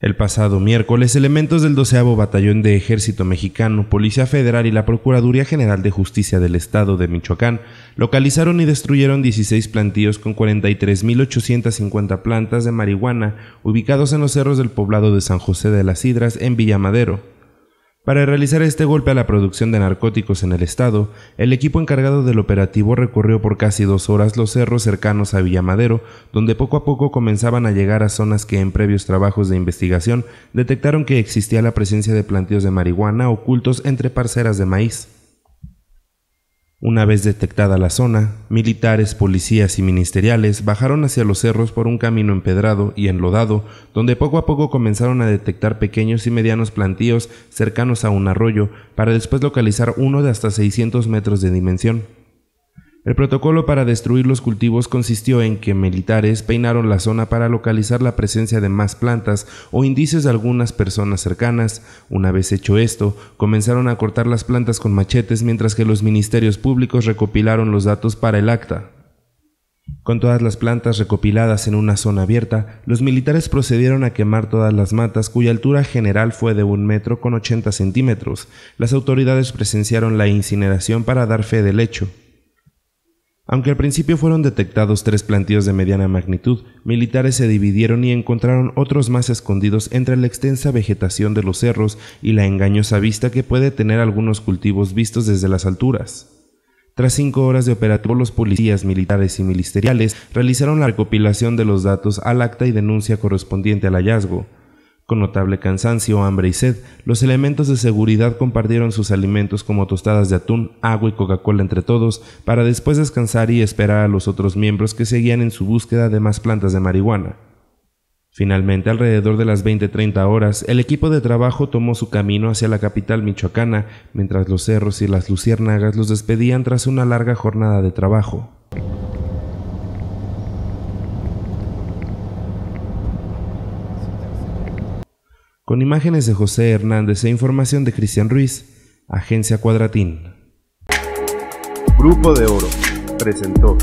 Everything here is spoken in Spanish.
El pasado miércoles, elementos del 12 Batallón de Ejército Mexicano, Policía Federal y la Procuraduría General de Justicia del Estado de Michoacán localizaron y destruyeron 16 plantíos con 43.850 plantas de marihuana ubicados en los cerros del poblado de San José de las Hidras en Villamadero. Para realizar este golpe a la producción de narcóticos en el estado, el equipo encargado del operativo recorrió por casi dos horas los cerros cercanos a Villamadero, donde poco a poco comenzaban a llegar a zonas que en previos trabajos de investigación detectaron que existía la presencia de plantíos de marihuana ocultos entre parceras de maíz. Una vez detectada la zona, militares, policías y ministeriales bajaron hacia los cerros por un camino empedrado y enlodado, donde poco a poco comenzaron a detectar pequeños y medianos plantíos cercanos a un arroyo, para después localizar uno de hasta 600 metros de dimensión. El protocolo para destruir los cultivos consistió en que militares peinaron la zona para localizar la presencia de más plantas o indicios de algunas personas cercanas. Una vez hecho esto, comenzaron a cortar las plantas con machetes mientras que los ministerios públicos recopilaron los datos para el acta. Con todas las plantas recopiladas en una zona abierta, los militares procedieron a quemar todas las matas cuya altura general fue de un metro con 80 centímetros. Las autoridades presenciaron la incineración para dar fe del hecho. Aunque al principio fueron detectados tres plantíos de mediana magnitud, militares se dividieron y encontraron otros más escondidos entre la extensa vegetación de los cerros y la engañosa vista que puede tener algunos cultivos vistos desde las alturas. Tras cinco horas de operativo, los policías militares y ministeriales realizaron la recopilación de los datos al acta y denuncia correspondiente al hallazgo, con notable cansancio, hambre y sed, los elementos de seguridad compartieron sus alimentos como tostadas de atún, agua y Coca-Cola entre todos, para después descansar y esperar a los otros miembros que seguían en su búsqueda de más plantas de marihuana. Finalmente, alrededor de las 20 treinta horas, el equipo de trabajo tomó su camino hacia la capital michoacana, mientras los cerros y las luciérnagas los despedían tras una larga jornada de trabajo. con imágenes de José Hernández e información de Cristian Ruiz, Agencia Cuadratín. Grupo de Oro presentó